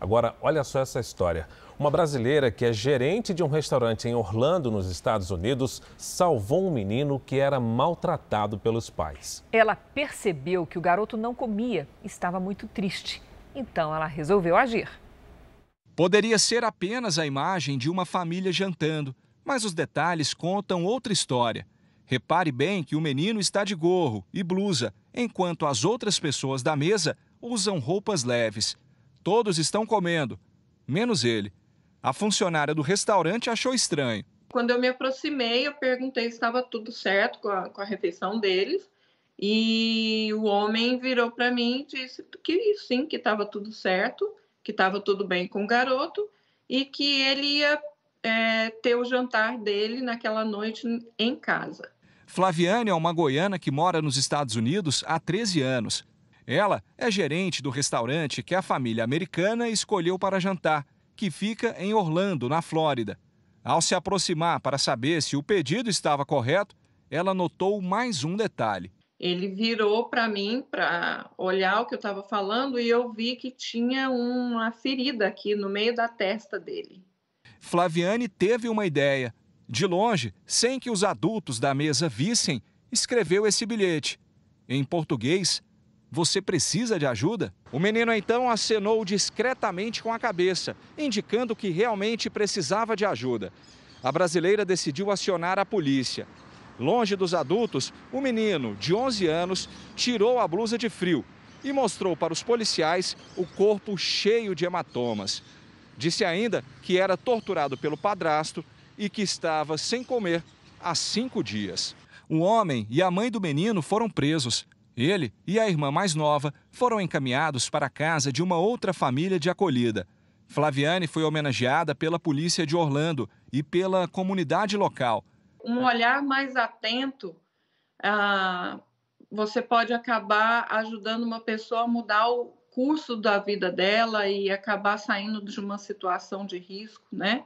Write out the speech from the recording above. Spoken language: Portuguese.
Agora, olha só essa história. Uma brasileira que é gerente de um restaurante em Orlando, nos Estados Unidos, salvou um menino que era maltratado pelos pais. Ela percebeu que o garoto não comia, estava muito triste. Então ela resolveu agir. Poderia ser apenas a imagem de uma família jantando, mas os detalhes contam outra história. Repare bem que o menino está de gorro e blusa, enquanto as outras pessoas da mesa usam roupas leves. Todos estão comendo, menos ele. A funcionária do restaurante achou estranho. Quando eu me aproximei, eu perguntei se estava tudo certo com a, com a refeição deles. E o homem virou para mim e disse que sim, que estava tudo certo, que estava tudo bem com o garoto e que ele ia é, ter o jantar dele naquela noite em casa. Flaviane é uma goiana que mora nos Estados Unidos há 13 anos. Ela é gerente do restaurante que a família americana escolheu para jantar, que fica em Orlando, na Flórida. Ao se aproximar para saber se o pedido estava correto, ela notou mais um detalhe. Ele virou para mim para olhar o que eu estava falando e eu vi que tinha uma ferida aqui no meio da testa dele. Flaviane teve uma ideia. De longe, sem que os adultos da mesa vissem, escreveu esse bilhete. Em português, você precisa de ajuda? O menino então acenou discretamente com a cabeça, indicando que realmente precisava de ajuda. A brasileira decidiu acionar a polícia. Longe dos adultos, o menino, de 11 anos, tirou a blusa de frio e mostrou para os policiais o corpo cheio de hematomas. Disse ainda que era torturado pelo padrasto e que estava sem comer há cinco dias. O homem e a mãe do menino foram presos. Ele e a irmã mais nova foram encaminhados para a casa de uma outra família de acolhida. Flaviane foi homenageada pela polícia de Orlando e pela comunidade local. Um olhar mais atento, ah, você pode acabar ajudando uma pessoa a mudar o curso da vida dela e acabar saindo de uma situação de risco, né?